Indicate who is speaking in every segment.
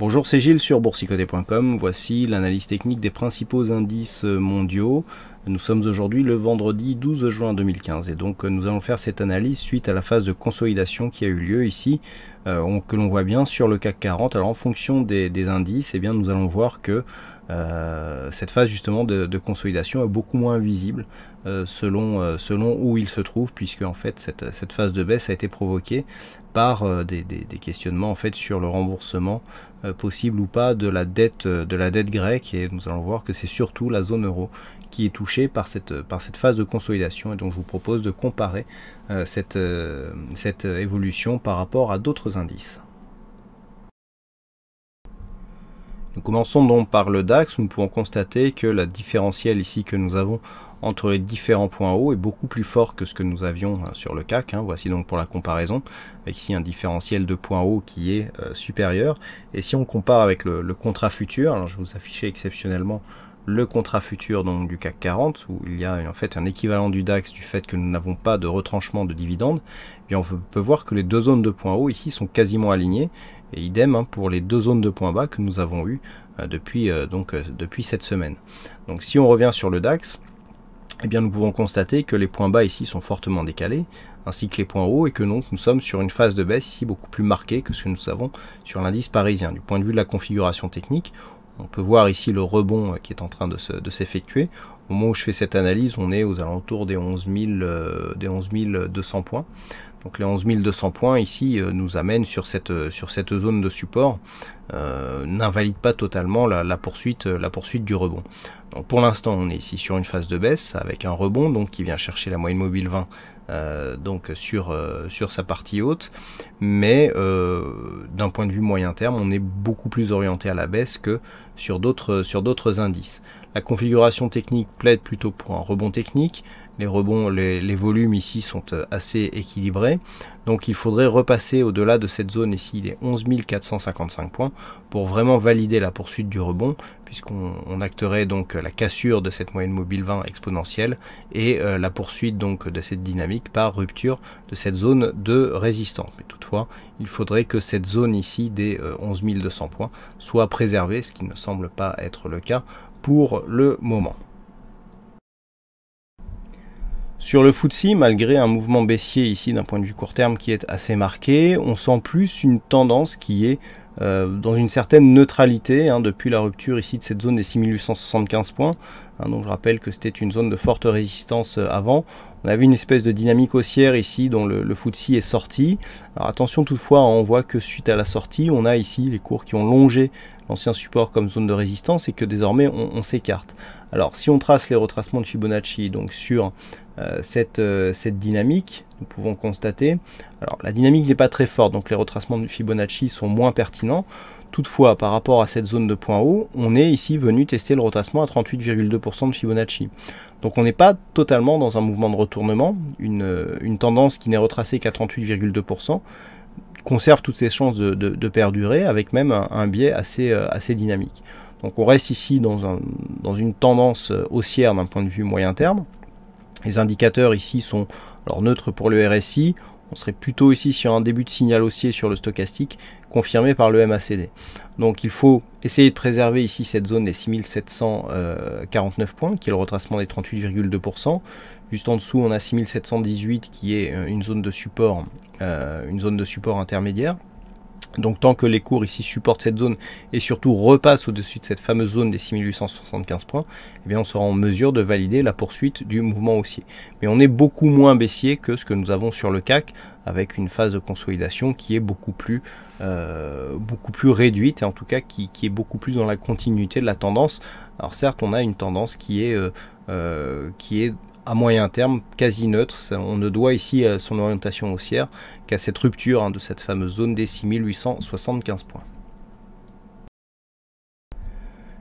Speaker 1: Bonjour, c'est Gilles sur boursicoté.com. Voici l'analyse technique des principaux indices mondiaux. Nous sommes aujourd'hui le vendredi 12 juin 2015 et donc euh, nous allons faire cette analyse suite à la phase de consolidation qui a eu lieu ici, euh, que l'on voit bien sur le CAC 40. Alors en fonction des, indices, et eh bien, nous allons voir que euh, cette phase justement de, consolidation est beaucoup moins visible euh, selon, euh, selon où il se trouve, puisque en fait cette, cette phase de baisse a été provoquée par des, des, questionnements en fait sur le remboursement possible ou pas de la dette de la dette grecque et nous allons voir que c'est surtout la zone euro qui est touchée par cette, par cette phase de consolidation et donc je vous propose de comparer cette, cette évolution par rapport à d'autres indices. commençons donc par le DAX, nous pouvons constater que la différentielle ici que nous avons entre les différents points hauts est beaucoup plus fort que ce que nous avions euh, sur le CAC. Hein. Voici donc pour la comparaison, ici un différentiel de points hauts qui est euh, supérieur. Et si on compare avec le, contrat futur, alors je vous affichais exceptionnellement le contrat futur donc, du CAC 40, où il y a en fait un équivalent du DAX du fait que nous n'avons pas de retranchement de dividendes, et eh on peut voir que les deux zones de points hauts ici sont quasiment alignées, et idem hein, pour les deux zones de points bas que nous avons eues euh, depuis, euh, donc, euh, depuis cette semaine. Donc si on revient sur le DAX, eh bien, nous pouvons constater que les points bas ici sont fortement décalés, ainsi que les points hauts, et que donc nous sommes sur une phase de baisse ici beaucoup plus marquée que ce que nous savons sur l'indice parisien. Du point de vue de la configuration technique, on peut voir ici le rebond qui est en train de s'effectuer. Au moment où je fais cette analyse, on est aux alentours des 11, 000, euh, des 11 200 points. Donc les 11 200 points ici euh, nous amènent sur cette, euh, sur cette zone de support, euh, n'invalide pas totalement la, poursuite, la poursuite du rebond. Donc pour l'instant on est ici sur une phase de baisse avec un rebond donc qui vient chercher la moyenne mobile 20 donc sur, sur sa partie haute, mais d'un point de vue moyen terme on est beaucoup plus orienté à la baisse que sur d'autres indices. La configuration technique plaide plutôt pour un rebond technique. Les rebonds, les, volumes ici sont euh, assez équilibrés. Donc il faudrait repasser au-delà de cette zone ici des 11 455 points pour vraiment valider la poursuite du rebond puisqu'on acterait donc euh, la cassure de cette moyenne mobile 20 exponentielle et euh, la poursuite donc de cette dynamique par rupture de cette zone de résistance. Mais toutefois, il faudrait que cette zone ici des 11200 11 200 points soit préservée, ce qui ne semble pas être le cas le moment. Sur le FTSE, malgré un mouvement baissier ici d'un point de vue court terme qui est assez marqué, on sent plus une tendance qui est euh, dans une certaine neutralité hein, depuis la rupture ici de cette zone des 6875 points. Hein, donc je rappelle que c'était une zone de forte résistance euh, avant. On avait une espèce de dynamique haussière ici dont le, footsie est sorti. Alors attention toutefois, on voit que suite à la sortie, on a ici les cours qui ont longé l'ancien support comme zone de résistance et que désormais on, s'écarte. Alors si on trace les retracements de Fibonacci donc sur euh, cette, euh, cette dynamique, nous pouvons constater, alors la dynamique n'est pas très forte, donc les retracements de Fibonacci sont moins pertinents. Toutefois, par rapport à cette zone de point haut, on est ici venu tester le retracement à 38,2% de Fibonacci. Donc on n'est pas totalement dans un mouvement de retournement, une, tendance qui n'est retracée qu'à 38,2% conserve toutes ses chances de, perdurer avec même un, biais euh, assez, dynamique. Donc on reste ici dans, une tendance euh, haussière d'un point de vue moyen terme. Les indicateurs ici sont neutres pour le RSI, on serait plutôt ici sur un début de signal haussier sur le stochastique confirmé par le MACD. Donc il faut essayer de préserver ici cette zone des 6749 euh, points, qui est le retracement des 38,2%. Juste en dessous, on a 6718 qui est euh, une zone de support, euh, une zone de support intermédiaire. Donc tant que les cours ici supportent cette zone et surtout repassent au-dessus de cette fameuse zone des 6875 points, eh bien on sera en mesure de valider la poursuite du mouvement haussier. Mais on est beaucoup moins baissier que ce que nous avons sur le CAC avec une phase de consolidation qui est beaucoup plus, euh, beaucoup plus réduite et en tout cas qui, est beaucoup plus dans la continuité de la tendance. Alors certes on a une tendance qui est, euh, euh, qui est moyen terme quasi neutre. on ne doit ici à euh, son orientation haussière qu'à cette rupture hein, de cette fameuse zone des 6875 points.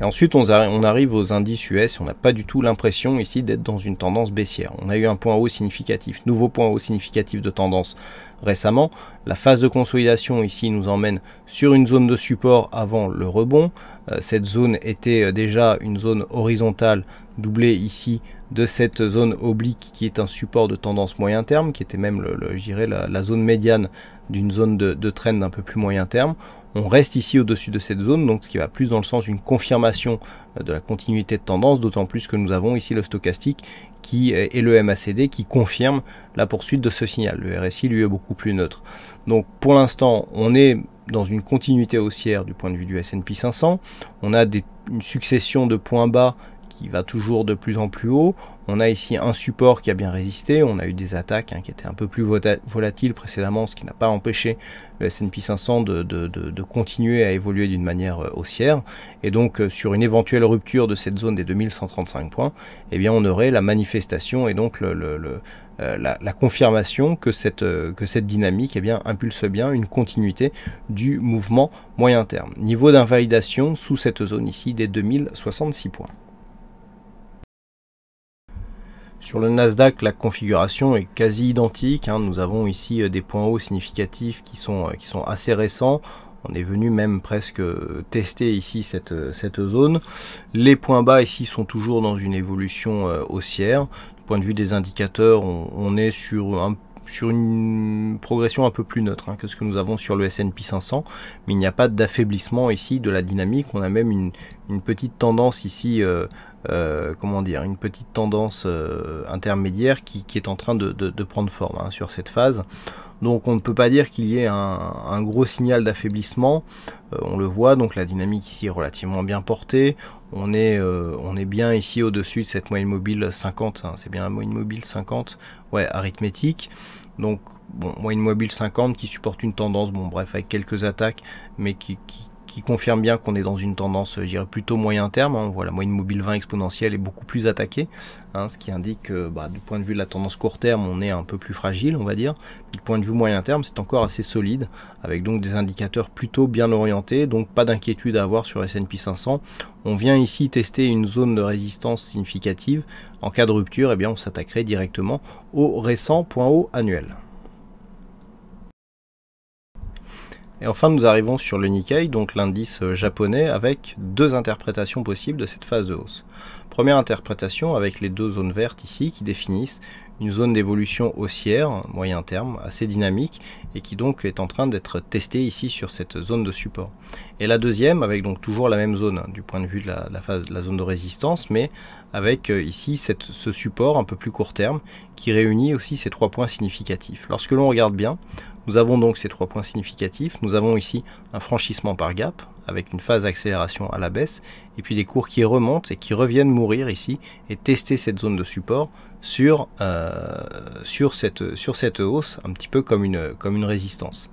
Speaker 1: Et ensuite, on, arrive aux indices US on n'a pas du tout l'impression ici d'être dans une tendance baissière. On a eu un point haut significatif, nouveau point haut significatif de tendance récemment. La phase de consolidation ici nous emmène sur une zone de support avant le rebond. Euh, cette zone était euh, déjà une zone horizontale doublé ici de cette zone oblique qui est un support de tendance moyen terme, qui était même, le, la, zone médiane d'une zone de, trend un peu plus moyen terme. On reste ici au-dessus de cette zone, donc ce qui va plus dans le sens d'une confirmation euh, de la continuité de tendance, d'autant plus que nous avons ici le stochastique qui euh, et le MACD qui confirme la poursuite de ce signal. Le RSI lui est beaucoup plus neutre. Donc pour l'instant, on est dans une continuité haussière du point de vue du S&P 500. On a des, une succession de points bas qui va toujours de plus en plus haut. On a ici un support qui a bien résisté. On a eu des attaques hein, qui étaient un peu plus volatiles précédemment, ce qui n'a pas empêché le S&P 500 de, continuer à évoluer d'une manière euh, haussière. Et donc, euh, sur une éventuelle rupture de cette zone des 2135 points, eh bien, on aurait la manifestation et donc euh, la, confirmation que cette, dynamique eh impulse bien une continuité du mouvement moyen terme. Niveau d'invalidation sous cette zone ici des 2066 points. Sur le Nasdaq, la configuration est quasi identique. Hein. Nous avons ici euh, des points hauts significatifs qui sont, euh, qui sont assez récents. On est venu même presque euh, tester ici cette, cette zone. Les points bas ici sont toujours dans une évolution haussière. Du point de vue des indicateurs, on, est sur un sur une progression un peu plus neutre hein, que ce que nous avons sur le S&P 500, mais il n'y a pas d'affaiblissement ici de la dynamique. On a même une, petite tendance ici euh, comment dire, une petite tendance euh, intermédiaire qui, est en train de, prendre forme hein, sur cette phase. Donc on ne peut pas dire qu'il y ait un, gros signal d'affaiblissement. Euh, on le voit, donc la dynamique ici est relativement bien portée. On est, on est bien ici au-dessus de cette moyenne mobile 50. Hein, c'est bien la moyenne mobile 50, ouais, arithmétique. Donc bon, moyenne mobile 50 qui supporte une tendance, bon bref, avec quelques attaques, mais qui, qui qui confirme bien qu'on est dans une tendance, je plutôt moyen terme. Hein. On voit la moyenne mobile 20 exponentielle est beaucoup plus attaquée, hein, ce qui indique que bah, du point de vue de la tendance court terme, on est un peu plus fragile, on va dire. Du point de vue moyen terme, c'est encore assez solide, avec donc des indicateurs plutôt bien orientés, donc pas d'inquiétude à avoir sur S&P 500. On vient ici tester une zone de résistance significative. En cas de rupture, eh bien, on s'attaquerait directement au récent point haut annuel. Et enfin, nous arrivons sur le Nikkei, donc l'indice euh, japonais, avec deux interprétations possibles de cette phase de hausse. Première interprétation avec les deux zones vertes ici qui définissent une zone d'évolution haussière, moyen terme, assez dynamique et qui donc est en train d'être testée ici sur cette zone de support. Et la deuxième avec donc toujours la même zone hein, du point de vue de la, phase, la zone de résistance, mais avec euh, ici ce support un peu plus court terme qui réunit aussi ces trois points significatifs. Lorsque l'on regarde bien, nous avons donc ces trois points significatifs. Nous avons ici un franchissement par gap avec une phase d'accélération à la baisse et puis des cours qui remontent et qui reviennent mourir ici et tester cette zone de support sur, euh, sur, cette, sur cette hausse un petit peu comme une, comme une résistance.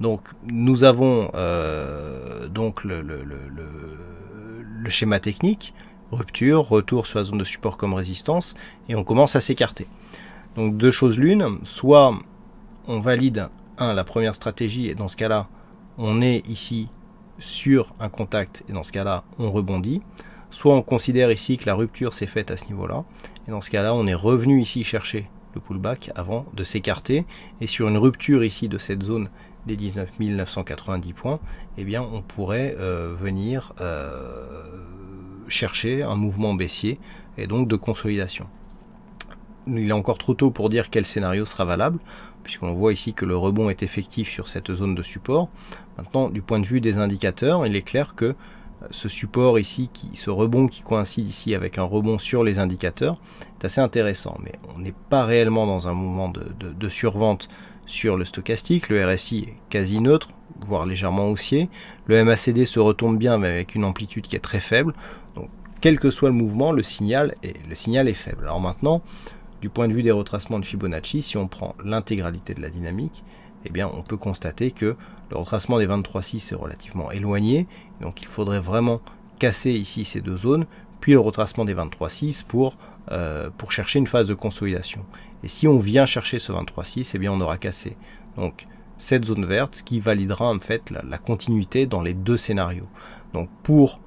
Speaker 1: Donc nous avons euh, donc le, le schéma technique, rupture, retour sur la zone de support comme résistance et on commence à s'écarter. Donc deux choses l'une, soit on valide la première stratégie, et dans ce cas-là, on est ici sur un contact, et dans ce cas-là, on rebondit. Soit on considère ici que la rupture s'est faite à ce niveau-là, et dans ce cas-là, on est revenu ici chercher le pullback avant de s'écarter, et sur une rupture ici de cette zone des 19 990 points, eh bien, on pourrait euh, venir euh, chercher un mouvement baissier et donc de consolidation il est encore trop tôt pour dire quel scénario sera valable, puisqu'on voit ici que le rebond est effectif sur cette zone de support. Maintenant, du point de vue des indicateurs, il est clair que euh, ce support ici, qui, ce rebond qui coïncide ici avec un rebond sur les indicateurs, est assez intéressant. Mais on n'est pas réellement dans un mouvement de, survente sur le stochastique. Le RSI est quasi neutre, voire légèrement haussier. Le MACD se retombe bien, mais avec une amplitude qui est très faible. Donc, quel que soit le mouvement, le signal est, le signal est faible. Alors maintenant, du point de vue des retracements de Fibonacci, si on prend l'intégralité de la dynamique, eh bien, on peut constater que le retracement des 23,6 est relativement éloigné. Donc il faudrait vraiment casser ici ces deux zones, puis le retracement des 23,6 pour, euh, pour chercher une phase de consolidation. Et si on vient chercher ce 23,6, eh bien on aura cassé. Donc cette zone verte, ce qui validera en fait la, la continuité dans les deux scénarios. Donc pour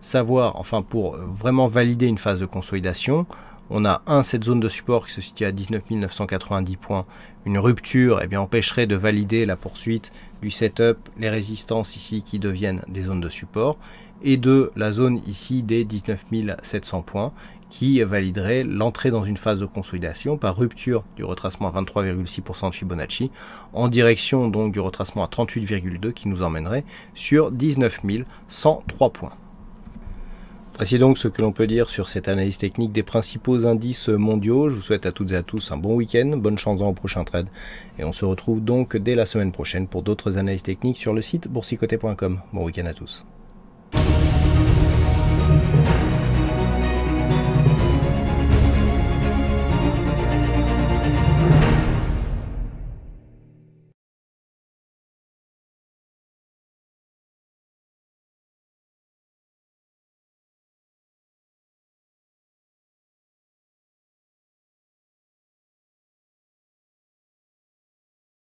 Speaker 1: savoir, enfin pour euh, vraiment valider une phase de consolidation, on a un cette zone de support qui se situe à 19 990 points. Une rupture eh bien, empêcherait de valider la poursuite du setup, les résistances ici qui deviennent des zones de support, et deux la zone ici des 19 700 points qui validerait l'entrée dans une phase de consolidation par rupture du retracement à 23,6% de Fibonacci en direction donc du retracement à 38,2 qui nous emmènerait sur 19 103 points. Voici donc ce que l'on peut dire sur cette analyse technique des principaux indices mondiaux. Je vous souhaite à toutes et à tous un bon week-end, bonne chance dans prochain trade, et on se retrouve donc dès la semaine prochaine pour d'autres analyses techniques sur le site boursicoté.com. Bon week-end à tous.